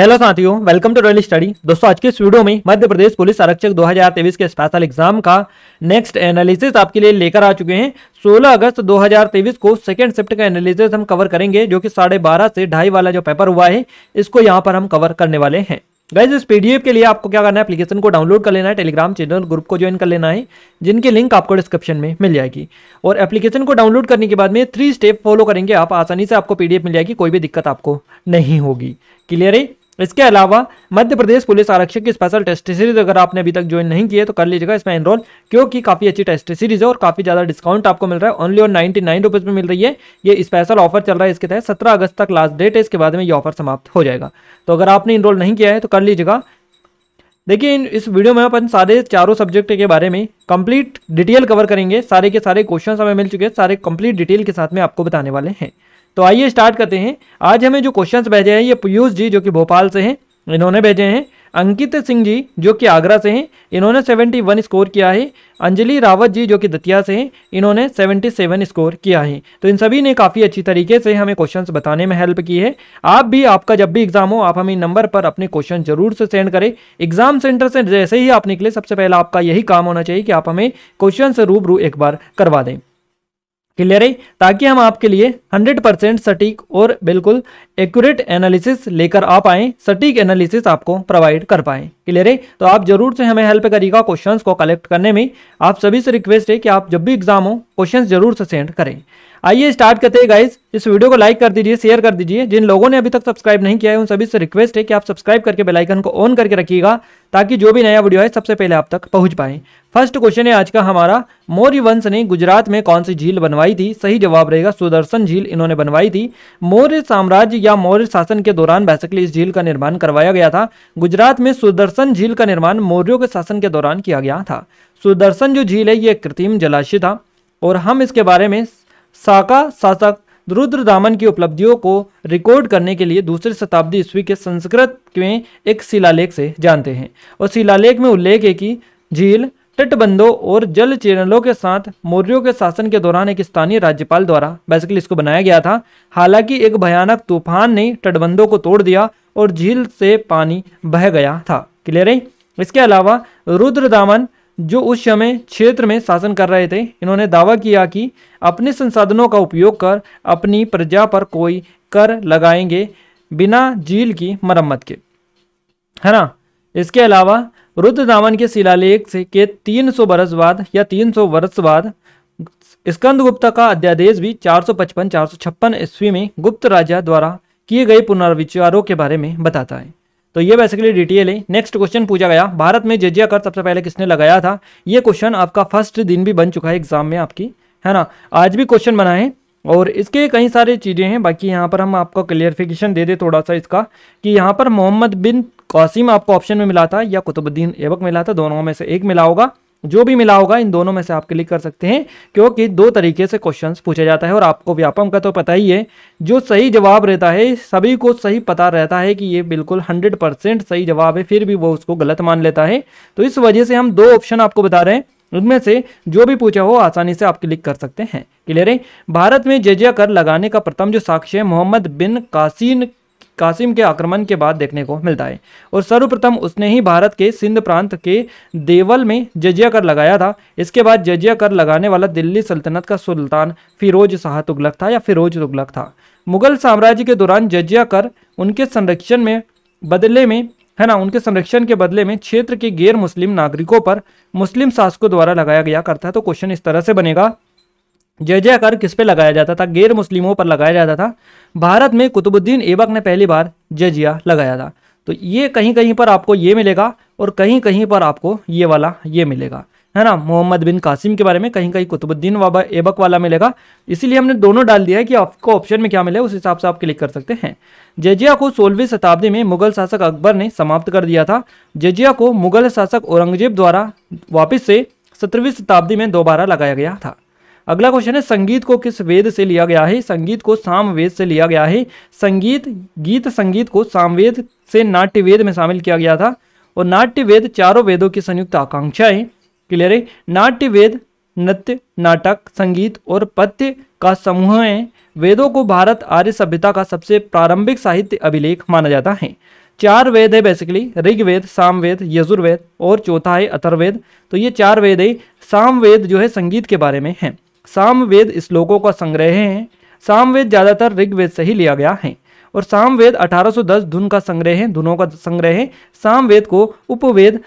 hello साथियों welcome to royal study दोस्तों आज के इस वीडियो में मध्य प्रदेश पुलिस आरक्षक 2023 के स्पेशल एग्जाम का नेक्स्ट एनालिसिस आपके लिए लेकर आ चुके हैं 16 अगस्त 2023 को सेकेंड शिफ्ट का एनालिसिस हम कवर करेंगे जो कि साढ़े बारह से ढाई वाला जो पेपर हुआ है इसको यहाँ पर हम कवर करने वाले हैं गाइज इस पीडीएफ के लिए आपको क्या करना है एप्लीकेशन को डाउनलोड कर लेना है टेलीग्राम चैनल ग्रुप को ज्वाइन कर लेना है जिनकी लिंक आपको डिस्क्रिप्शन में मिल जाएगी और एप्लीकेशन को डाउनलोड करने के बाद में थ्री स्टेप फॉलो करेंगे आप आसानी से आपको पीडीएफ मिल जाएगी कोई भी दिक्कत आपको नहीं होगी क्लियर है इसके अलावा मध्य प्रदेश पुलिस आरक्षक की स्पेशल टेस्ट सीरीज अगर आपने अभी तक ज्वाइन नहीं किया तो कर लीजिएगा इसमें एनरोल क्योंकि काफी अच्छी टेस्ट सीरीज है और काफी ज्यादा डिस्काउंट आपको मिल रहा है ओनली और नाइनटी नाइन रुपीज में मिल रही है ये स्पेशल ऑफर चल रहा है इसके तहत सत्रह अगस्त तक लास्ट डेट है इसके बाद में ये ऑफर समाप्त हो जाएगा तो अगर आपने इनरोल नहीं किया है तो कर लीजिएगा देखिए इस वीडियो में अपन सारे चारों सब्जेक्ट के बारे में कंप्लीट डिटेल कवर करेंगे सारे के सारे क्वेश्चन हमें मिल चुके हैं सारे कंप्लीट डिटेल के साथ में आपको बताने वाले हैं तो आइए स्टार्ट करते हैं आज हमें जो क्वेश्चंस भेजे हैं ये पीयूष जी जो कि भोपाल से हैं इन्होंने भेजे हैं अंकित सिंह जी जो कि आगरा से हैं इन्होंने 71 स्कोर किया है अंजलि रावत जी जो कि दतिया से हैं इन्होंने 77 स्कोर किया है तो इन सभी ने काफ़ी अच्छी तरीके से हमें क्वेश्चंस बताने में हेल्प की है आप भी आपका जब भी एग्ज़ाम हो आप हमें नंबर पर अपने क्वेश्चन जरूर से सेंड करें एग्ज़ाम सेंटर से जैसे ही आप निकले सबसे पहले आपका यही काम होना चाहिए कि आप हमें क्वेश्चन से रूबरू एक बार करवा दें क्लियर है ताकि हम आपके लिए 100 परसेंट सटीक और बिल्कुल एक्यूरेट एनालिसिस लेकर आप आए सटीक एनालिसिस आपको प्रोवाइड कर पाए क्लियर है तो आप जरूर से हमें हेल्प करिएगा क्वेश्चन को कलेक्ट करने में आप सभी से रिक्वेस्ट है कि आप जब भी एग्जाम हो क्वेश्चन जरूर से सेंड करें आइए स्टार्ट करते हैं गाइज इस वीडियो को लाइक कर दीजिए शेयर कर दीजिए जिन लोगों ने अभी तक सब्सक्राइब नहीं किया है उन सभी से रिक्वेस्ट है कि आप सब्सक्राइब करके बेलाइकन को ऑन करके रखिएगा ताकि जो भी नया वीडियो है सबसे पहले आप तक पहुंच पाए फर्स्ट क्वेश्चन है आज का हमारा मौर्य वंश ने गुजरात में कौन सी झील बनवाई थी सही जवाब रहेगा सुदर्शन झील इन्होंने बनवाई थी मौर्य साम्राज्य या मौर्य शासन के दौरान बैसकली इस झील का निर्माण करवाया गया था गुजरात में सुदर्शन झील का निर्माण मौर्यों के शासन के दौरान किया गया था सुदर्शन जो झील है ये कृत्रिम जलाशय था और हम इसके बारे में साका शासक रुद्र दामन की उपलब्धियों को रिकॉर्ड करने के लिए दूसरी शताब्दी ईस्वी के संस्कृत में एक शिलालेख से जानते हैं और शिलालेख में उल्लेख है कि झील तटबंधों और जल चैनलों के साथ मौर्यों के शासन के दौरान एक स्थानीय राज्यपाल द्वारा बेसिकली इसको बनाया गया था हालांकि एक भयानक तूफान ने तटबंधों को तोड़ दिया और झील से पानी बह गया था क्लियर है इसके अलावा रुद्रदामन जो उस समय क्षेत्र में शासन कर रहे थे इन्होंने दावा किया कि अपने संसाधनों का उपयोग कर अपनी प्रजा पर कोई कर लगाएंगे बिना झील की मरम्मत के है ना इसके अलावा रुद्र दामन के शिलालेख से के 300 वर्ष बाद या 300 वर्ष बाद स्कंद गुप्ता का अध्यादेश भी 455 456 ईस्वी में गुप्त राजा द्वारा किए गए पुनर्विचारों के बारे में बताता है तो ये बेसिकली डिटेल है नेक्स्ट क्वेश्चन पूछा गया भारत में जजिया कर सबसे पहले किसने लगाया था ये क्वेश्चन आपका फर्स्ट दिन भी बन चुका है एग्जाम में आपकी है ना आज भी क्वेश्चन बनाए और इसके कई सारे चीज़ें हैं बाकी यहाँ पर हम आपको क्लियरिफिकेशन दे दे थोड़ा सा इसका कि यहाँ पर मोहम्मद बिन कौसिम आपको ऑप्शन में मिला था या कुतुबुद्दीन एबक मिला था दोनों में से एक मिला होगा जो भी मिला होगा इन दोनों में से आप क्लिक कर सकते हैं क्योंकि दो तरीके से क्वेश्चंस पूछा जाता है और आपको व्यापम का तो पता ही है जो सही जवाब रहता है सभी को सही पता रहता है कि ये बिल्कुल 100 परसेंट सही जवाब है फिर भी वो उसको गलत मान लेता है तो इस वजह से हम दो ऑप्शन आपको बता रहे हैं उनमें से जो भी पूछा हो आसानी से आप क्लिक कर सकते हैं क्लियर है भारत में जजिया कर लगाने का प्रथम जो साक्ष्य है मोहम्मद बिन कासिन कासिम के आक्रमण के बाद देखने को मिलता है और सर्वप्रथम उसने ही भारत के सिंध प्रांत के देवल में जजिया कर लगाया था इसके बाद जजिया कर लगाने वाला दिल्ली सल्तनत का सुल्तान फिरोज शाह तुगलक था या फिरोज तुगलक था मुगल साम्राज्य के दौरान जजिया कर उनके संरक्षण में बदले में है ना उनके संरक्षण के बदले में क्षेत्र के गैर मुस्लिम नागरिकों पर मुस्लिम शासकों द्वारा लगाया गया करता है तो क्वेश्चन इस तरह से बनेगा जय कर किस पे लगाया जाता था गैर मुस्लिमों पर लगाया जाता था भारत में कुतुबुद्दीन एबक ने पहली बार जजिया लगाया था तो ये कहीं कहीं पर आपको ये मिलेगा और कहीं कहीं पर आपको ये वाला ये मिलेगा है ना मोहम्मद बिन कासिम के बारे में कहीं कहीं कुतुबुद्दीन वाबा एबक वाला मिलेगा इसीलिए हमने दोनों डाल दिया है कि आपको ऑप्शन में क्या मिले उस हिसाब से आप क्लिक कर सकते हैं जजिया को सोलहवीं शताब्दी में मुगल शासक अकबर ने समाप्त कर दिया था जजिया को मुगल शासक औरंगजेब द्वारा वापस से सत्रहवीं शताब्दी में दोबारा लगाया गया था अगला क्वेश्चन है संगीत को किस वेद से लिया गया है संगीत को सामवेद से लिया गया है संगीत गीत संगीत को सामवेद से नाट्य वेद में शामिल किया गया था और नाट्य वेद चारों वेदों की संयुक्त आकांक्षा है क्लियर है नाट्य वेद नृत्य नाटक संगीत और पत्य का समूह है वेदों को भारत आर्य सभ्यता का सबसे प्रारंभिक साहित्य अभिलेख माना जाता है चार वेद है बेसिकली ऋग्वेद सामवेद यजुर्वेद और चौथा है अथर्वेद तो ये चार वेद है सामवेद जो है संगीत के बारे में है सामवेद श्लोकों का संग्रह है सामवेद ज़्यादातर ऋग्वेद से ही लिया गया है और सामवेद 1810 धुन का संग्रह है धुनों का संग्रह है सामवेद को उपवेद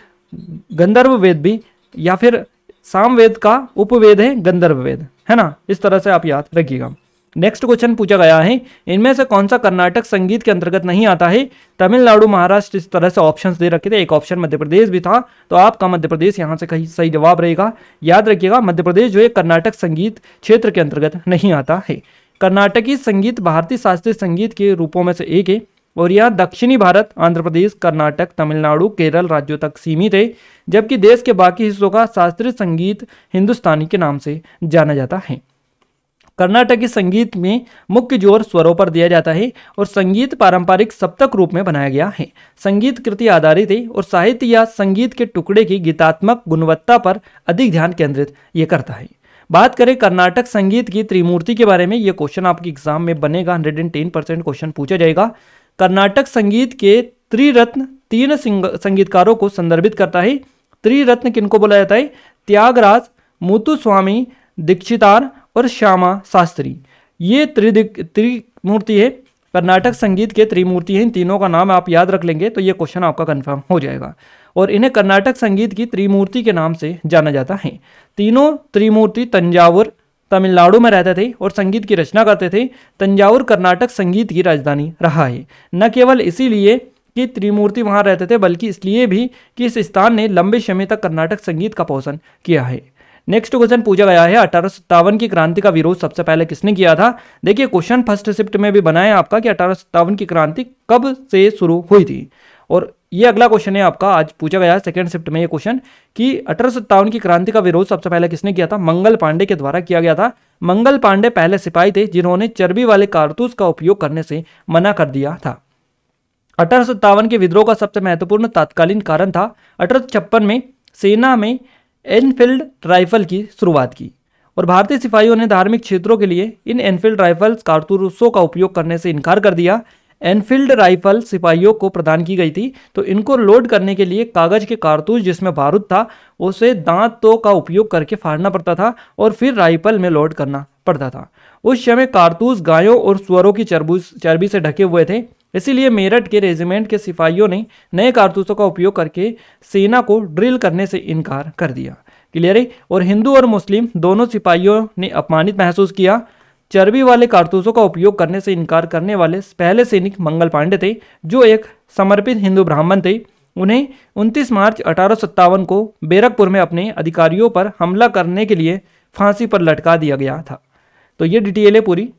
गंधर्व वेद भी या फिर सामवेद का उपवेद है गंधर्व वेद है ना इस तरह से आप याद रखिएगा नेक्स्ट क्वेश्चन पूछा गया है इनमें से कौन सा कर्नाटक संगीत के अंतर्गत नहीं आता है तमिलनाडु महाराष्ट्र इस तरह से ऑप्शंस दे रखे थे एक ऑप्शन मध्य प्रदेश भी था तो आपका मध्य प्रदेश यहाँ से कहीं सही जवाब रहेगा याद रखिएगा मध्य प्रदेश जो है कर्नाटक संगीत क्षेत्र के अंतर्गत नहीं आता है कर्नाटकी संगीत भारतीय शास्त्रीय संगीत के रूपों में से एक है और यह दक्षिणी भारत आंध्र प्रदेश कर्नाटक तमिलनाडु केरल राज्यों तक सीमित है जबकि देश के बाकी हिस्सों का शास्त्रीय संगीत हिंदुस्तानी के नाम से जाना जाता है कर्नाटकी संगीत में मुख्य जोर स्वरों पर दिया जाता है और संगीत पारंपरिक सप्तक रूप में बनाया गया है संगीत कृति आधारित है और साहित्य या संगीत के टुकड़े की गीतात्मक गुणवत्ता पर अधिक ध्यान केंद्रित ये करता है बात करें कर्नाटक संगीत की त्रिमूर्ति के बारे में ये क्वेश्चन आपके एग्जाम में बनेगा hundred and ten percent question पूछा जाएगा कर्नाटक संगीत के त्रिरत्न तीन संगीतकारों को संदर्भित करता है त्रिरत्न किनको बोला जाता है त्यागराज मुतुस्वामी दीक्षितार और श्यामा शास्त्री ये त्रिदिक त्रिमूर्ति है कर्नाटक संगीत के त्रिमूर्ति हैं इन तीनों का नाम आप याद रख लेंगे तो ये क्वेश्चन आपका कंफर्म हो जाएगा और इन्हें कर्नाटक संगीत की त्रिमूर्ति के नाम से जाना जाता है तीनों त्रिमूर्ति तंजावुर तमिलनाडु में रहते थे और संगीत की रचना करते थे तंजावुर कर्नाटक संगीत की राजधानी रहा है न केवल इसीलिए कि त्रिमूर्ति वहाँ रहते थे बल्कि इसलिए भी कि इस स्थान ने लंबे समय तक कर्नाटक संगीत का पोषण किया है नेक्स्ट क्वेश्चन पूछा गया है अठारह सत्तावन की क्रांति का विरोध सबसे पहले किसने किया था देखिए क्वेश्चन फर्स्ट शिफ्ट में भी बनाया आपका कि अठारह सत्तावन की क्रांति कब से शुरू हुई थी और ये अगला क्वेश्चन है आपका आज पूछा गया है सेकंड शिफ्ट में ये क्वेश्चन कि अठारह की क्रांति का विरोध सबसे पहले किसने किया था मंगल पांडे के द्वारा किया गया था मंगल पांडे पहले सिपाही थे जिन्होंने चर्बी वाले कारतूस का उपयोग करने से मना कर दिया था अठारह के विद्रोह का सबसे महत्वपूर्ण तात्कालीन कारण था अठारह में सेना में एनफील्ड राइफल की शुरुआत की और भारतीय सिपाहियों ने धार्मिक क्षेत्रों के लिए इन एनफील्ड राइफल्स कारतूसों का उपयोग करने से इनकार कर दिया एनफील्ड राइफल सिपाहियों को प्रदान की गई थी तो इनको लोड करने के लिए कागज के कारतूस जिसमें बारूद था उसे दांतों का उपयोग करके फाड़ना पड़ता था और फिर राइफल में लोड करना पड़ता था उस समय कारतूस गायों और सुअरों की चरबू चर्बी से ढके हुए थे इसीलिए मेरठ के रेजिमेंट के सिपाहियों ने नए कारतूसों का उपयोग करके सेना को ड्रिल करने से इनकार कर दिया क्लियर है और हिंदू और मुस्लिम दोनों सिपाहियों ने अपमानित महसूस किया चर्बी वाले कारतूसों का उपयोग करने से इनकार करने वाले पहले सैनिक मंगल पांडे थे जो एक समर्पित हिंदू ब्राह्मण थे उन्हें 29 मार्च अठारह को बेरकपुर में अपने अधिकारियों पर हमला करने के लिए फांसी पर लटका दिया गया था तो ये डिटेल है पूरी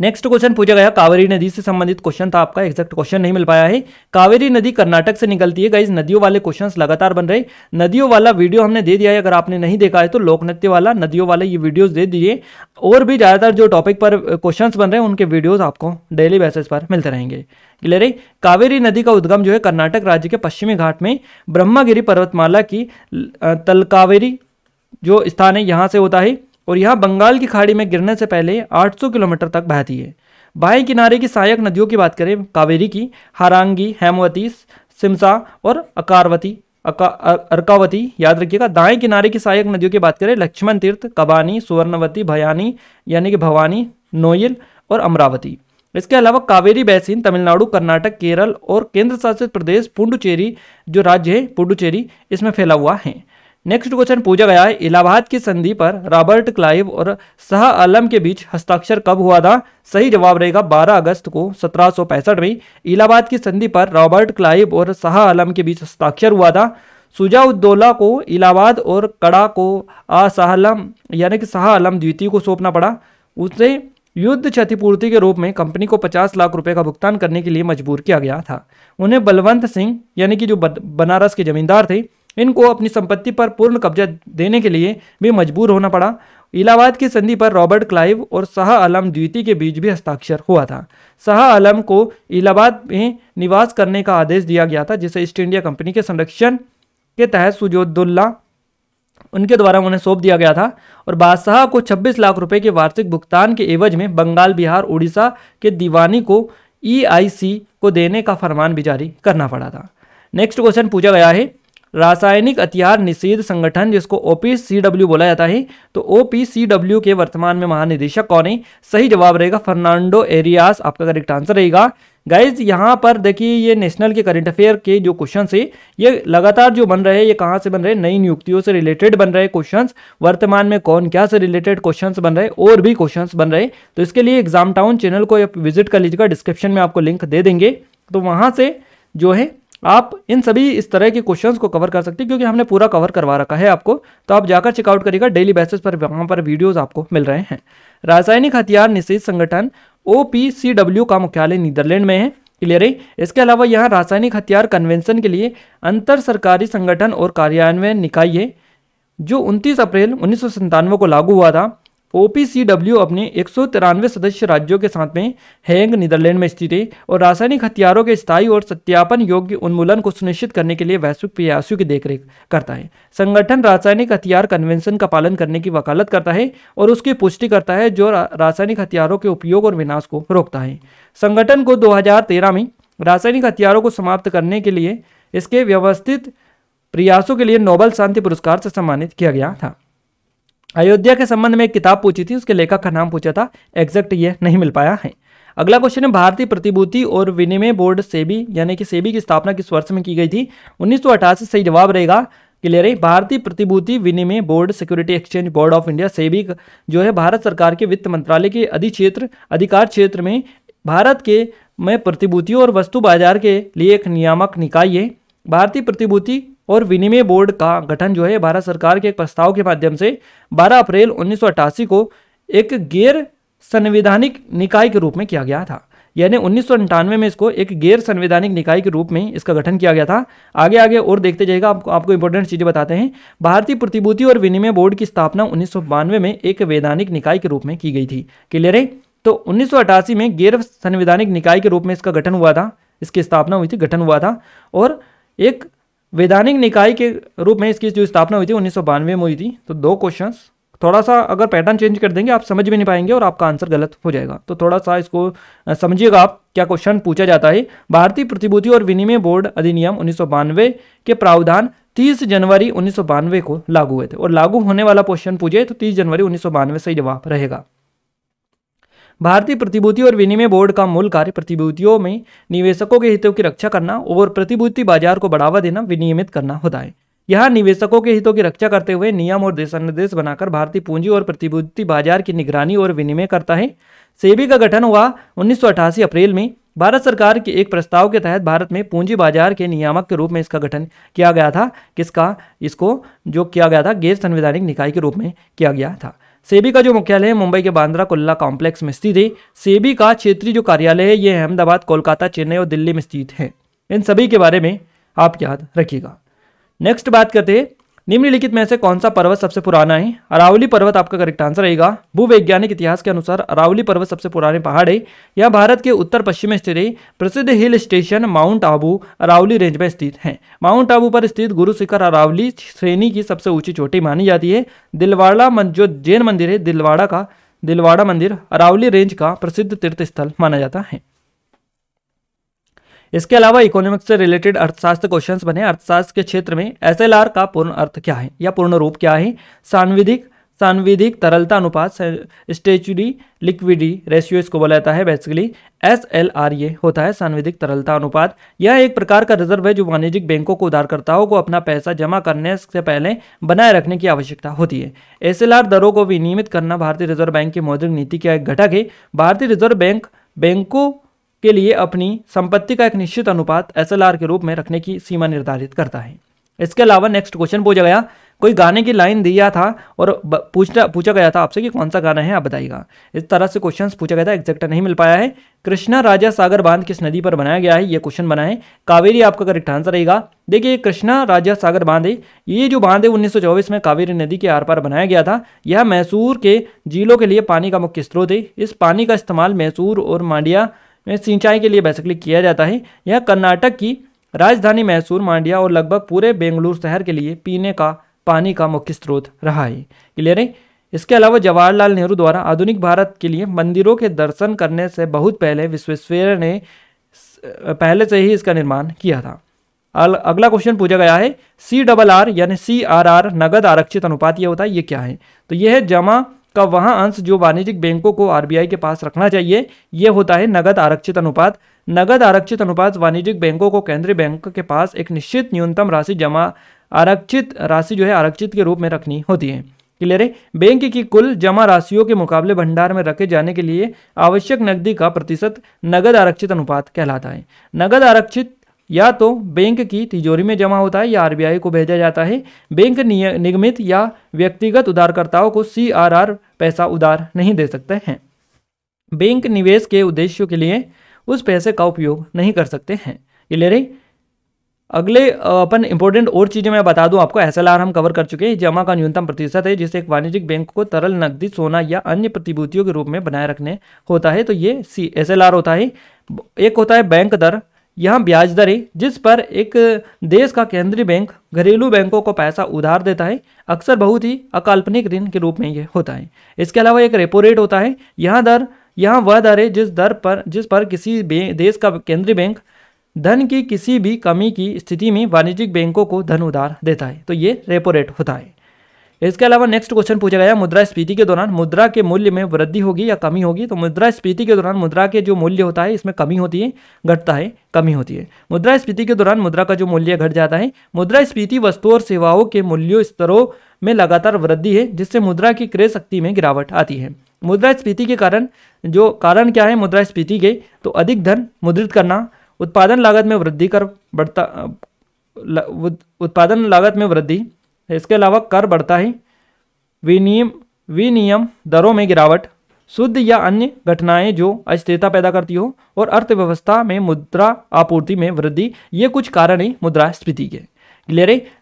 नेक्स्ट क्वेश्चन पूछा गया कावेरी नदी से संबंधित क्वेश्चन था आपका एग्जैक्ट क्वेश्चन नहीं मिल पाया है कावेरी नदी कर्नाटक से निकलती है गाइज नदियों वाले क्वेश्चंस लगातार बन रहे नदियों वाला वीडियो हमने दे दिया है अगर आपने नहीं देखा है तो लोक नृत्य वाला नदियों वाले ये वीडियोज दे दिए और भी ज़्यादातर जो टॉपिक पर क्वेश्चन बन रहे हैं उनके वीडियोज आपको डेली बेसिस पर मिलते रहेंगे क्लियर है कावेरी नदी का उद्गम जो है कर्नाटक राज्य के पश्चिमी घाट में ब्रह्मागिरी पर्वतमाला की तलकावेरी जो स्थान है यहाँ से होता है और यह बंगाल की खाड़ी में गिरने से पहले 800 किलोमीटर तक बहती है बाएं किनारे की सहायक नदियों की बात करें कावेरी की हारांगी हेमवती सिमसा और अकारवती अका, अर्कावती याद रखिएगा दाएं किनारे की सहायक नदियों की बात करें लक्ष्मण तीर्थ कबानी सुवर्णवती भयानी यानी कि भवानी नोयल और अमरावती इसके अलावा कावेरी बेसिन तमिलनाडु कर्नाटक केरल और केंद्र शासित प्रदेश पुडुचेरी जो राज्य है पुडुचेरी इसमें फैला हुआ है नेक्स्ट क्वेश्चन पूछा गया है इलाहाबाद की संधि पर रॉबर्ट क्लाइव और शाह आलम के बीच हस्ताक्षर कब हुआ था सही जवाब रहेगा 12 अगस्त को सत्रह में इलाहाबाद की संधि पर रॉबर्ट क्लाइव और शाह आलम के बीच हस्ताक्षर हुआ था सुजाउद्दौला को इलाहाबाद और कड़ा को आशाहलम यानी कि शाह आलम द्वितीय को सौंपना पड़ा उसे युद्ध क्षतिपूर्ति के रूप में कंपनी को 50 लाख रुपए का भुगतान करने के लिए मजबूर किया गया था उन्हें बलवंत सिंह यानी कि जो बनारस के जमींदार थे इनको अपनी संपत्ति पर पूर्ण कब्जा देने के लिए भी मजबूर होना पड़ा इलाहाबाद की संधि पर रॉबर्ट क्लाइव और शाह आलम द्वितीय के बीच भी हस्ताक्षर हुआ था शाह आलम को इलाहाबाद में निवास करने का आदेश दिया गया था जिसे ईस्ट इंडिया कंपनी के संरक्षण के तहत सुजोदुल्ला उनके द्वारा उन्हें सौंप दिया गया था और बादशाह को 26 लाख रुपए के वार्षिक भुगतान के एवज में बंगाल बिहार उड़ीसा के दीवानी को ईआईसी e को देने का फरमान भी जारी करना पड़ा था नेक्स्ट क्वेश्चन पूछा गया है रासायनिक हथियार निषेध संगठन जिसको ओ बोला जाता है तो ओ के वर्तमान में महानिदेशक कौन है सही जवाब रहेगा फर्नांडो एरियास आपका करेक्ट आंसर रहेगा गाइज यहाँ पर देखिए ये नेशनल के करंट अफेयर के जो क्वेश्चन है ये लगातार जो बन रहे हैं ये कहाँ से बन रहे हैं नई नियुक्तियों से रिलेटेड बन रहे क्वेश्चन वर्तमान में कौन क्या से रिलेटेड क्वेश्चन बन रहे और भी क्वेश्चन बन रहे तो इसके लिए एग्जाम टाउन चैनल को विजिट कर लीजिएगा डिस्क्रिप्शन में आपको लिंक दे देंगे तो वहाँ से जो है आप इन सभी इस तरह के क्वेश्चंस को कवर कर सकते हैं क्योंकि हमने पूरा कवर करवा रखा है आपको तो आप जाकर चेकआउट करिएगा डेली बेसिस पर वहाँ पर वीडियोस आपको मिल रहे हैं रासायनिक हथियार निषेध संगठन ओ का मुख्यालय नीदरलैंड में है क्लियर है इसके अलावा यहाँ रासायनिक हथियार कन्वेंशन के लिए अंतर सरकारी संगठन और कार्यान्वयन निकाय है जो 29 अप्रैल उन्नीस को लागू हुआ था ओ अपने एक सदस्य राज्यों के साथ में हैंग नीदरलैंड में स्थित है और रासायनिक हथियारों के स्थायी और सत्यापन योग्य उन्मूलन को सुनिश्चित करने के लिए वैश्विक प्रयासों की देखरेख करता है संगठन रासायनिक हथियार कन्वेंशन का पालन करने की वकालत करता है और उसकी पुष्टि करता है जो रासायनिक हथियारों के उपयोग और विनाश को रोकता है संगठन को दो में रासायनिक हथियारों को समाप्त करने के लिए इसके व्यवस्थित प्रयासों के लिए नोबल शांति पुरस्कार से सम्मानित किया गया था अयोध्या के संबंध में एक किताब पूछी थी उसके लेखक का नाम पूछा था एग्जैक्ट ये नहीं मिल पाया है अगला क्वेश्चन है भारतीय प्रतिभूति और विनिमय बोर्ड सेबी यानी कि सेबी की स्थापना किस वर्ष में की गई थी उन्नीस सही जवाब रहेगा क्लियर है भारतीय प्रतिभूति विनिमय board security exchange board of India SEBI जो है भारत सरकार के वित्त मंत्रालय के अधिक्षेत्र अधिकार क्षेत्र में भारत के में प्रतिभूतियों और वस्तु बाजार के लिए एक नियामक निकाय है भारतीय प्रतिभूति और विनिमय बोर्ड का गठन जो है भारत सरकार के एक प्रस्ताव के माध्यम से 12 अप्रैल उन्नीस को एक गैर संवैधानिक निकाय के रूप में किया गया था यानी उन्नीस में इसको एक गैर संवैधानिक निकाय के रूप में इसका गठन किया गया था आगे आगे और देखते जाएगा आपको आपको इंपॉर्टेंट चीज़ें बताते हैं भारतीय प्रतिभूति और विनिमय बोर्ड की स्थापना उन्नीस में एक वैधानिक निकाय के रूप में की गई थी क्लियर है तो उन्नीस में गैर संवैधानिक निकाय के रूप में इसका गठन हुआ था इसकी स्थापना हुई थी गठन हुआ था और एक वैधानिक निकाय के रूप में इसकी जो स्थापना हुई थी उन्नीस में हुई थी तो दो क्वेश्चन थोड़ा सा अगर पैटर्न चेंज कर देंगे आप समझ भी नहीं पाएंगे और आपका आंसर गलत हो जाएगा तो थोड़ा सा इसको समझिएगा आप क्या क्वेश्चन पूछा जाता है भारतीय प्रतिभूति और विनिमय बोर्ड अधिनियम उन्नीस के प्रावधान 30 जनवरी उन्नीस को लागू हुए थे और लागू होने वाला क्वेश्चन पूछे तो 30 जनवरी उन्नीस सही जवाब रहेगा भारतीय प्रतिभूति और विनिमय बोर्ड का मूल कार्य प्रतिभूतियों में निवेशकों के हितों की रक्षा करना और प्रतिभूति बाजार को बढ़ावा देना विनियमित करना होता है यहाँ निवेशकों के हितों की रक्षा करते हुए नियम और दिशानिर्देश बनाकर भारतीय पूंजी और प्रतिभूति बाजार की निगरानी और विनिमय करता है सेबी का गठन हुआ उन्नीस अप्रैल में भारत सरकार के एक प्रस्ताव के तहत भारत में पूंजी बाजार के नियामक के रूप में इसका गठन किया गया था किसका इसको जो किया गया था गैर संवैधानिक निकाय के रूप में किया गया था सेबी का जो मुख्यालय है मुंबई के बांद्रा कुल्ला कॉम्प्लेक्स में स्थित है सेबी का क्षेत्रीय जो कार्यालय है ये अहमदाबाद कोलकाता चेन्नई और दिल्ली में स्थित है इन सभी के बारे में आप याद रखिएगा नेक्स्ट बात करते हैं निम्नलिखित में से कौन सा पर्वत सबसे पुराना है अरावली पर्वत आपका करेक्ट आंसर रहेगा भूवैज्ञानिक इतिहास के अनुसार अरावली पर्वत सबसे पुराने पहाड़ है यह भारत के उत्तर पश्चिम में स्थित है प्रसिद्ध hill station mount Abu Aravalli range में स्थित है माउंट आबू पर स्थित गुरु शिखर अरावली श्रेणी की सबसे ऊंची चोटी मानी जाती है दिलवाड़ा जो जैन मंदिर है दिलवाड़ा का दिलवाड़ा मंदिर अरावली रेंज का प्रसिद्ध तीर्थ स्थल माना जाता है इसके अलावा इकोनॉमिक्स से रिलेटेड अर्थशास्त्र क्वेश्चंस बने अर्थशास्त्र के क्षेत्र में एसएलआर का पूर्ण अर्थ क्या है या पूर्ण रूप क्या है सांविधिक सांविधिक तरलता अनुपात स्टेचुरी लिक्विडी रेशियो इसको बोला जाता है बेसिकली एस एल आर ये होता है सांविधिक तरलता अनुपात यह एक प्रकार का रिजर्व है जो वाणिज्यिक बैंकों को उधारकर्ताओं को अपना पैसा जमा करने से पहले बनाए रखने की आवश्यकता होती है एस एल आर दरों को विनियमित करना भारतीय रिजर्व बैंक की मौद्रिक नीति का एक घटक है भारतीय रिजर्व बैंक बैंकों के लिए अपनी संपत्ति का एक निश्चित अनुपात एस के रूप में रखने की सीमा निर्धारित करता है इसके अलावा नेक्स्ट क्वेश्चन पूछा गया कोई गाने की लाइन दिया था और पूछना पूछा गया था आपसे कि कौन सा गाना है आप बताइएगा इस तरह से क्वेश्चंस पूछा गया था एग्जैक्ट नहीं मिल पाया है कृष्णा राजा सागर बांध किस नदी पर बनाया गया है ये क्वेश्चन बना है कावेरी आपका करेक्ट आंसर रहेगा देखिए कृष्णा राजा सागर बांध है ये जो बांध है उन्नीस में कावेरी नदी के आर पार बनाया गया था यह मैसूर के जिलों के लिए पानी का मुख्य स्रोत है इस पानी का इस्तेमाल मैसूर और मांडिया में सिंचाई के लिए बेसिकली किया जाता है यह कर्नाटक की राजधानी मैसूर मांडिया और लगभग पूरे बेंगलुरु शहर के लिए पीने का पानी का मुख्य स्रोत रहा है क्लियर है इसके अलावा जवाहरलाल नेहरू द्वारा आधुनिक भारत के लिए मंदिरों के दर्शन करने से बहुत पहले विश्वेश्वर ने पहले से ही इसका निर्माण किया था अगला क्वेश्चन पूछा गया है सी डबल आर यानी सी आर आर नगद आरक्षित अनुपात यह होता है ये क्या है तो यह है जमा का वह अंश जो वाणिज्यिक बैंकों को आरबीआई के पास रखना चाहिए यह होता है नगद आरक्षित अनुपात नगद आरक्षित अनुपात वाणिज्यिक बैंकों को केंद्रीय बैंक के पास एक निश्चित न्यूनतम राशि जमा आरक्षित राशि जो है आरक्षित के रूप में रखनी होती है क्लियर है बैंक की कुल जमा राशियों के मुकाबले भंडार में रखे जाने के लिए आवश्यक नकदी का प्रतिशत नगद आरक्षित अनुपात कहलाता है नगद आरक्षित या तो बैंक की तिजोरी में जमा होता है या आरबीआई को भेजा जाता है बैंक निगमित या व्यक्तिगत उधारकर्ताओं को सीआरआर पैसा उधार नहीं दे सकते हैं बैंक निवेश के उद्देश्यों के लिए उस पैसे का उपयोग नहीं कर सकते हैं ये ले रही अगले अपन इंपॉर्टेंट और चीज़ें मैं बता दूं आपको एस हम कवर कर चुके हैं जमा का न्यूनतम प्रतिशत है जिसे एक वाणिज्यिक बैंक को तरल नकदी सोना या अन्य प्रतिभूतियों के रूप में बनाए रखने होता है तो ये सी एसएलआर होता है एक होता है बैंक दर यहाँ ब्याज दरें जिस पर एक देश का केंद्रीय बैंक घरेलू बैंकों को पैसा उधार देता है अक्सर बहुत ही अकाल्पनिक ऋण के रूप में ये होता है इसके अलावा एक रेपो रेट होता है यहाँ दर यहाँ वह दर है जिस दर पर जिस पर किसी देश का केंद्रीय बैंक धन की किसी भी कमी की स्थिति में वाणिज्यिक बैंकों को धन उधार देता है तो ये रेपो रेट होता है इसके अलावा नेक्स्ट क्वेश्चन पूछा गया मुद्रा स्फीति के दौरान मुद्रा के मूल्य में वृद्धि होगी या कमी होगी तो मुद्रा स्फीति के दौरान मुद्रा के जो मूल्य होता है इसमें कमी होती है घटता है कमी होती है मुद्रा स्फीति के दौरान मुद्रा का जो मूल्य घट जाता है मुद्रा स्फीति वस्तुओं और सेवाओं के मूल्यों स्तरों में लगातार वृद्धि है जिससे मुद्रा की क्रय शक्ति में गिरावट आती है मुद्रास्फीति के कारण जो कारण क्या है मुद्रास्फीति के तो अधिक धन मुद्रित करना उत्पादन लागत में वृद्धि कर बढ़ता उत्पादन लागत में वृद्धि इसके अलावा कर बढ़ता है विनियम विनियम दरों में गिरावट शुद्ध या अन्य घटनाएं जो अस्थिरता पैदा करती हो और अर्थव्यवस्था में मुद्रा आपूर्ति में वृद्धि ये कुछ कारण ही मुद्रास्फीति के क्लियर है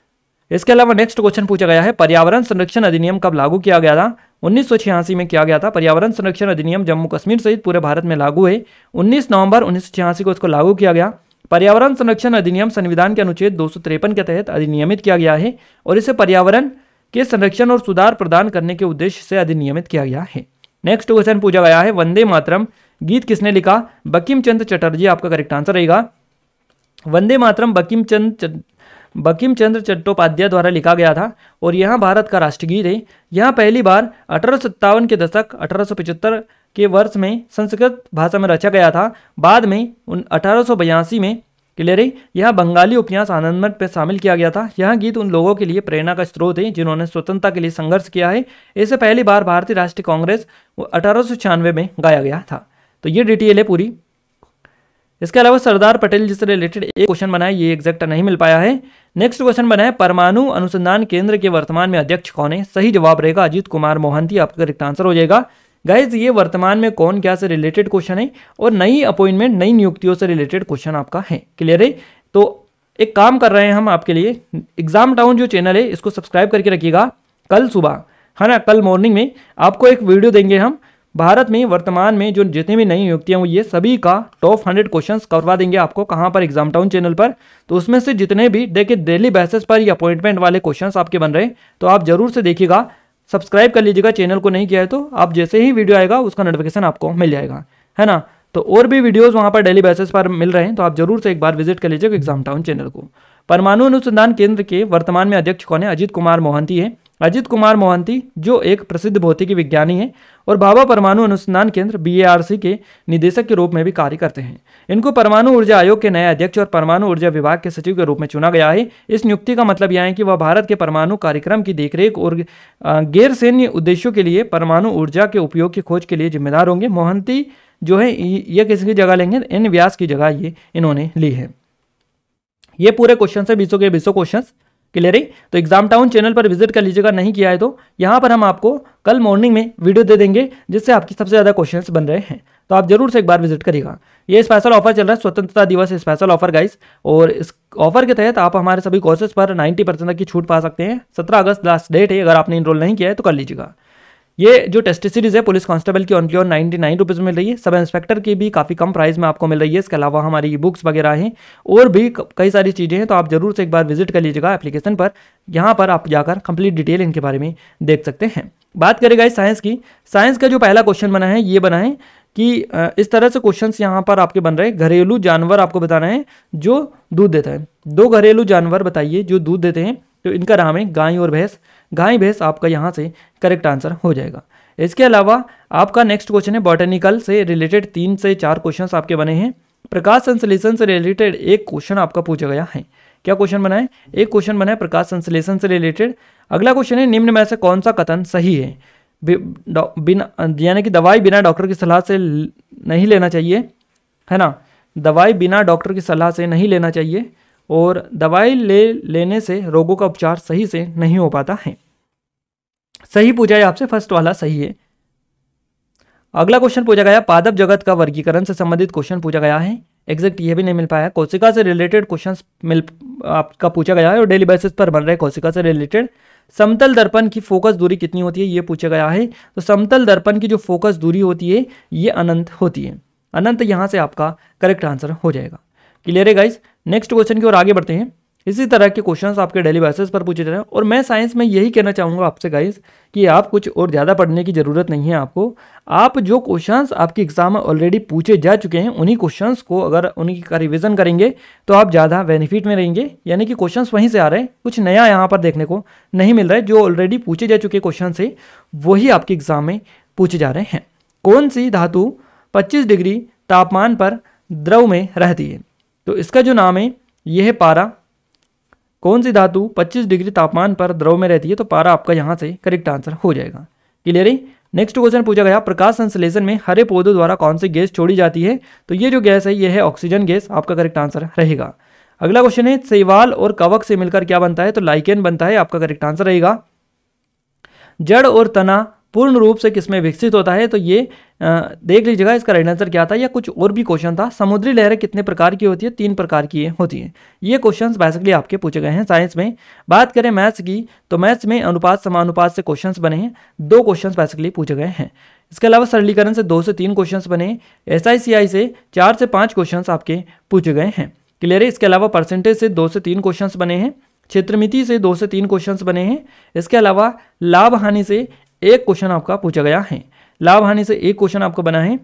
इसके अलावा नेक्स्ट क्वेश्चन पूछा गया है पर्यावरण संरक्षण अधिनियम कब लागू किया गया था उन्नीस में किया गया था पर्यावरण संरक्षण अधिनियम जम्मू कश्मीर सहित पूरे भारत में लागू है 19 नवंबर उन्नीस को इसको लागू किया गया पर्यावरण संरक्षण अधिनियम संविधान के अनुच्छेद दो के तहत अधिनियमित किया गया है और इसे पर्यावरण के संरक्षण और सुधार प्रदान करने के उद्देश्य से अधिनियमित किया गया है नेक्स्ट क्वेश्चन पूछा गया है वंदे मातरम गीत किसने लिखा बकीम चंद चटर्जी आपका करेक्ट आंसर रहेगा वंदे मातरम बकीम चंद बकीम चंद्र चट्टोपाध्याय द्वारा लिखा गया था और यहाँ भारत का राष्ट्रगीत है यहाँ पहली बार अठारह के दशक अठारह के वर्ष में संस्कृत भाषा में रचा गया था बाद में उन अठारह में क्लियर है यह बंगाली उपन्यास आनंद मठ पर शामिल किया गया था यह गीत उन लोगों के लिए प्रेरणा का स्रोत है जिन्होंने स्वतंत्रता के लिए संघर्ष किया है इसे पहली बार भारतीय राष्ट्रीय कांग्रेस अठारह में गाया गया था तो ये डिटेल है पूरी इसके अलावा सरदार पटेल जिससे रिलेटेड एक क्वेश्चन बनाए ये एग्जैक्ट नहीं मिल पाया है नेक्स्ट क्वेश्चन बनाए परमाणु अनुसंधान केंद्र के वर्तमान में अध्यक्ष कौन है सही जवाब रहेगा अजीत कुमार मोहंती आपका करेक्ट आंसर हो जाएगा गाइज ये वर्तमान में कौन क्या से रिलेटेड क्वेश्चन है और नई अपॉइंटमेंट नई नियुक्तियों से रिलेटेड क्वेश्चन आपका है क्लियर है तो एक काम कर रहे हैं हम आपके लिए एग्जाम टाउन जो चैनल है इसको सब्सक्राइब करके रखिएगा कल सुबह है ना कल मॉर्निंग में आपको एक वीडियो देंगे हम भारत में वर्तमान में जो जितने भी नई नियुक्तियाँ हुई है सभी का टॉप हंड्रेड क्वेश्चंस करवा देंगे आपको कहाँ पर एग्जाम टाउन चैनल पर तो उसमें से जितने भी देखिए डेली बेसिस पर ये अपॉइंटमेंट वाले क्वेश्चंस आपके बन रहे हैं तो आप जरूर से देखिएगा सब्सक्राइब कर लीजिएगा चैनल को नहीं किया है तो आप जैसे ही वीडियो आएगा उसका नोटिफिकेशन आपको मिल जाएगा है ना तो और भी वीडियोस वहाँ पर डेली बेसिस पर मिल रहे हैं तो आप जरूर से एक बार विजिट कर लीजिएगा एग्जाम टाउन चैनल को परमाणु अनुसंधान केंद्र के वर्तमान में अध्यक्ष कौन है अजीत कुमार मोहंती है अजित कुमार मोहंती जो एक प्रसिद्ध भौतिकी विज्ञानी हैं और बाबा परमाणु अनुसंधान केंद्र बीएआरसी के निदेशक के रूप में भी कार्य करते हैं इनको परमाणु ऊर्जा आयोग के नए अध्यक्ष और परमाणु ऊर्जा विभाग के सचिव के रूप में चुना गया है इस नियुक्ति का मतलब यह है कि वह भारत के परमाणु कार्यक्रम की देखरेख और गैर सैन्य उद्देश्यों के लिए परमाणु ऊर्जा के उपयोग की खोज के लिए जिम्मेदार होंगे मोहंती जो है ये किसी की जगह लेंगे एन व्यास की जगह ये इन्होंने ली है ये पूरे क्वेश्चन है बीसों के बीसों क्वेश्चन क्लियर है तो एग्जाम टाउन चैनल पर विजिट कर लीजिएगा नहीं किया है तो यहाँ पर हम आपको कल मॉर्निंग में वीडियो दे देंगे जिससे आपकी सबसे ज़्यादा क्वेश्चन बन रहे हैं तो आप जरूर से एक बार विजिट करिएगा ये स्पेशल ऑफर चल रहा है स्वतंत्रता दिवस स्पेशल ऑफर गाइस और इस ऑफर के तहत आप हमारे सभी कोर्सेज पर नाइन्टी परसेंट तक की छूट पा सकते हैं सत्रह अगस्त लास्ट डेट है अगर आपने इनरोल नहीं किया है तो कर लीजिएगा ये जो टेस्ट सीरीज़ है पुलिस कांस्टेबल की ओनली और नाइन्टी नाइन रुपीज़ मिल रही है सब इंस्पेक्टर की भी काफ़ी कम प्राइस में आपको मिल रही है इसके अलावा हमारी ई बुक्स वगैरह हैं और भी कई सारी चीज़ें हैं तो आप ज़रूर से एक बार विजिट कर लीजिएगा एप्लीकेशन पर यहाँ पर आप जाकर कंप्लीट डिटेल इनके बारे में देख सकते हैं बात करेगा इस साइंस की साइंस का जो पहला क्वेश्चन बना है ये बना है कि इस तरह से क्वेश्चन यहाँ पर आपके बन रहे घरेलू जानवर आपको बताना है जो दूध देता है दो घरेलू जानवर बताइए जो दूध देते हैं तो इनका नाम है गाय और भैंस गाय भैंस आपका यहाँ से करेक्ट आंसर हो जाएगा इसके अलावा आपका नेक्स्ट क्वेश्चन है बॉटेनिकल से रिलेटेड तीन से चार क्वेश्चन आपके बने हैं प्रकाश संश्लेषण से रिलेटेड एक क्वेश्चन आपका पूछा गया है क्या क्वेश्चन बना है एक क्वेश्चन बना है प्रकाश संश्लेषण से रिलेटेड अगला क्वेश्चन है निम्न में से कौन सा कथन सही है बिना यानी कि दवाई बिना डॉक्टर की सलाह से नहीं लेना चाहिए है ना दवाई बिना डॉक्टर की सलाह से नहीं लेना चाहिए और दवाई ले लेने से रोगों का उपचार सही से नहीं हो पाता है सही पूछा है आपसे फर्स्ट वाला सही है अगला क्वेश्चन पूछा गया पादप जगत का वर्गीकरण से संबंधित क्वेश्चन पूछा गया है एग्जैक्ट ये भी नहीं मिल पाया कोशिका से रिलेटेड क्वेश्चन मिल आपका पूछा गया है और डेली बेसिस पर बन रहे कोशिका से रिलेटेड समतल दर्पण की फोकस दूरी कितनी होती है ये पूछा गया है तो समतल दर्पण की जो फोकस दूरी होती है ये अनंत होती है अनंत यहाँ से आपका करेक्ट आंसर हो जाएगा क्लियर है गाइज नेक्स्ट क्वेश्चन की ओर आगे बढ़ते हैं इसी तरह के क्वेश्चन आपके डेली बेसिस पर पूछे जा रहे हैं और मैं साइंस में यही कहना चाहूँगा आपसे गाइस कि आप कुछ और ज़्यादा पढ़ने की ज़रूरत नहीं है आपको आप जो क्वेश्चंस आपके एग्ज़ाम में ऑलरेडी पूछे जा चुके हैं उन्हीं क्वेश्चंस को अगर उन्हीं का रिविज़न करेंगे तो आप ज़्यादा बेनिफिट में रहेंगे यानी कि क्वेश्चन वहीं से आ रहे हैं कुछ नया यहाँ पर देखने को नहीं मिल रहा है जो ऑलरेडी पूछे जा चुके क्वेश्चन है वही आपके एग्ज़ाम में पूछे जा रहे हैं कौन सी धातु पच्चीस डिग्री तापमान पर द्रव में रहती है तो इसका जो नाम है यह है पारा कौन सी धातु 25 डिग्री तापमान पर द्रव में रहती है तो पारा आपका यहाँ से करेक्ट आंसर हो जाएगा क्लियर है नेक्स्ट क्वेश्चन पूछा गया प्रकाश संश्लेषण में हरे पौधों द्वारा कौन सी गैस छोड़ी जाती है तो ये जो गैस है यह है ऑक्सीजन गैस आपका करेक्ट आंसर रहेगा अगला क्वेश्चन है सेवाल और कवक से मिलकर क्या बनता है तो लाइकेन बनता है आपका करेक्ट आंसर रहेगा जड़ और तना पूर्ण रूप से किसमें विकसित होता है तो ये देख लीजिएगा इसका राइट आंसर क्या था या कुछ और भी क्वेश्चन था समुद्री लहरें कितने प्रकार की होती है तीन प्रकार की होती हैं ये क्वेश्चन बेसिकली आपके पूछे गए हैं साइंस में बात करें मैथ्स की तो मैथ्स में अनुपात समानुपात से क्वेश्चन बने हैं दो क्वेश्चन बेसिकली पूछे गए हैं इसके अलावा सरलीकरण से दो से तीन क्वेश्चन बने एस से चार से पाँच क्वेश्चन आपके पूछे गए हैं क्लियर है इसके अलावा परसेंटेज से दो से तीन क्वेश्चन बने हैं क्षेत्रमिति से दो से तीन क्वेश्चंस बने हैं इसके अलावा लाभ हानि से एक क्वेश्चन आपका पूछा गया है लाभ हानि से एक क्वेश्चन आपका बना है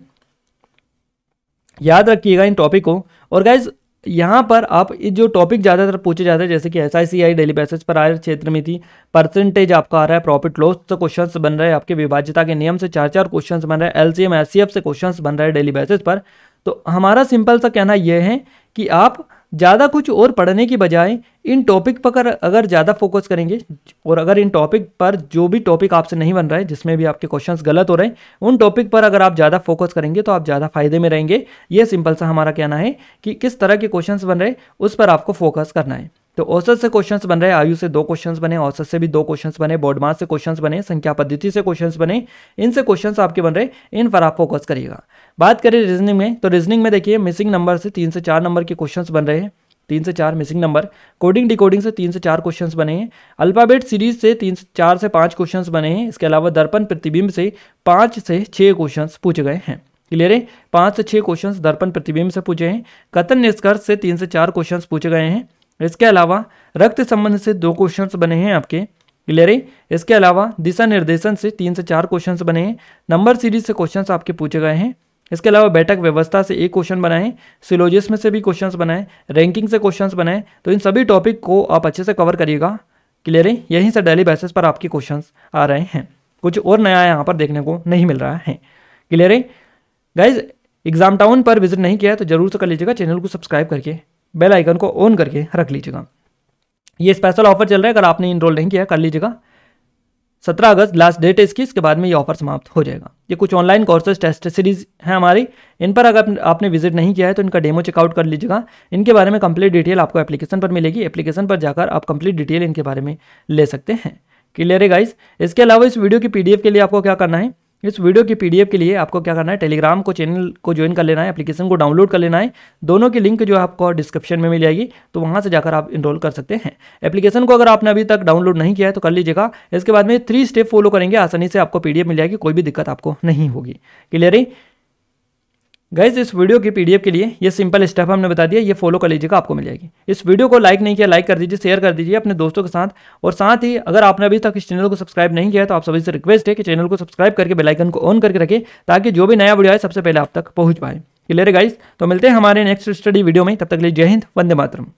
याद रखिएगा इन टॉपिक को और गाइज यहाँ पर आप जो टॉपिक ज़्यादातर पूछे जाते हैं जैसे कि S I C I daily basis पर आय क्षेत्र में थी परसेंटेज आपका आ रहा है प्रॉफिट लॉस से क्वेश्चंस बन रहे हैं आपके विभाज्यता के नियम से चार चार क्वेश्चंस बन रहे हैं एलसीएम एससीएफ से क्वेश्चंस बन रहे हैं डेली बेसिस पर तो हमारा सिंपल सा कहना यह है कि आप ज़्यादा कुछ और पढ़ने की बजाय इन टॉपिक पर अगर ज़्यादा फोकस करेंगे और अगर इन टॉपिक पर जो भी टॉपिक आपसे नहीं बन रहा है जिसमें भी आपके क्वेश्चंस गलत हो रहे हैं उन टॉपिक पर अगर आप ज़्यादा फोकस करेंगे तो आप ज़्यादा फायदे में रहेंगे ये सिंपल सा हमारा कहना है कि किस तरह के क्वेश्चन बन रहे उस पर आपको फोकस करना है तो औसत से क्वेश्चंस बन रहे आयु से दो क्वेश्चंस बने औसत से भी दो क्वेश्चंस बने बोर्डमास से क्वेश्चंस बने संख्या पद्धति से क्वेश्चंस बने इनसे क्वेश्चंस आपके बन रहे इन पर आप फोकस करिएगा बात करें रीजनिंग में तो रीजनिंग में देखिए मिसिंग नंबर से तीन से चार नंबर के क्वेश्चंस बन रहे हैं तीन से चार मिसिंग नंबर कोडिंग डिकोडिंग से तीन से चार क्वेश्चंस बने हैं अल्फ़ाबेट सीरीज से तीन से चार से पाँच क्वेश्चंस बने हैं इसके अलावा दर्पण प्रतिबिंब से पाँच से छः क्वेश्चंस पूछे गए हैं क्लियर है पाँच से छः क्वेश्चंस दर्पण प्रतिबिंब से पूछे हैं कथन निष्कर्ष से तीन से चार क्वेश्चन पूछे गए हैं इसके अलावा रक्त संबंध से दो क्वेश्चन बने हैं आपके क्लियर है इसके अलावा दिशा निर्देशन से तीन से चार क्वेश्चन बने हैं नंबर सीरीज से क्वेश्चन आपके पूछे गए हैं इसके अलावा बैठक व्यवस्था से एक क्वेश्चन बनाएं सिलोजिस में से भी क्वेश्चंस बनाएं रैंकिंग से क्वेश्चंस बनाएं तो इन सभी टॉपिक को आप अच्छे से कवर करिएगा क्लियर है यहीं से डेली बेसिस पर आपके क्वेश्चन आ रहे हैं कुछ और नया यहाँ पर देखने को नहीं मिल रहा है क्लियर है गाइज एग्जाम टाउन पर विजिट नहीं किया है तो जरूर से कर लीजिएगा चैनल को सब्सक्राइब करके बेल आइकन को ऑन करके रख लीजिएगा ये स्पेशल ऑफर चल रहा है अगर आपने इनरोल नहीं किया कर लीजिएगा सत्रह अगस्त लास्ट डेट है इसकी इसके बाद में ये ऑफर समाप्त हो जाएगा ये कुछ ऑनलाइन कोर्सेज टेस्ट सीरीज हैं हमारी इन पर अगर आपने विजिट नहीं किया है तो इनका डेमो चेकआउट कर लीजिएगा इनके बारे में कंप्लीट डिटेल आपको एप्लीकेशन पर मिलेगी एप्लीकेशन पर जाकर आप कंप्लीट डिटेल इनके बारे में ले सकते हैं क्लियर है गाइज इसके अलावा इस वीडियो की पी के लिए आपको क्या करना है इस वीडियो की पीडीएफ के लिए आपको क्या करना है टेलीग्राम को चैनल को ज्वाइन कर लेना है एप्लीकेशन को डाउनलोड कर लेना है दोनों की लिंक जो है आपको डिस्क्रिप्शन में मिल जाएगी तो वहाँ से जाकर आप इनरोल कर सकते हैं एप्लीकेशन को अगर आपने अभी तक डाउनलोड नहीं किया है तो कर लीजिएगा इसके बाद में थ्री स्टेप फॉलो करेंगे आसानी से आपको पी मिल जाएगी कोई भी दिक्कत आपको नहीं होगी क्लियर है गाइज इस वीडियो की पीडीएफ के लिए ये सिंपल स्टेप हमने बता दिया ये फॉलो कर लीजिएगा आपको मिल जाएगी इस वीडियो को लाइक नहीं किया लाइक कर दीजिए शेयर कर दीजिए अपने दोस्तों के साथ और साथ ही अगर आपने अभी तक इस चैनल को सब्सक्राइब नहीं किया तो आप सभी से रिक्वेस्ट है कि चैनल को सब्सक्राइब करके बेलाइकन को ऑन करके रखें ताकि जो भी नया वीडियो आए सबसे पहले आप तक पहुँच पाए क्लियर गाइज तो मिलते हैं हमारे नेक्स्ट स्टडी वीडियो में तब तक लिए जय हिंद वंदे मातरम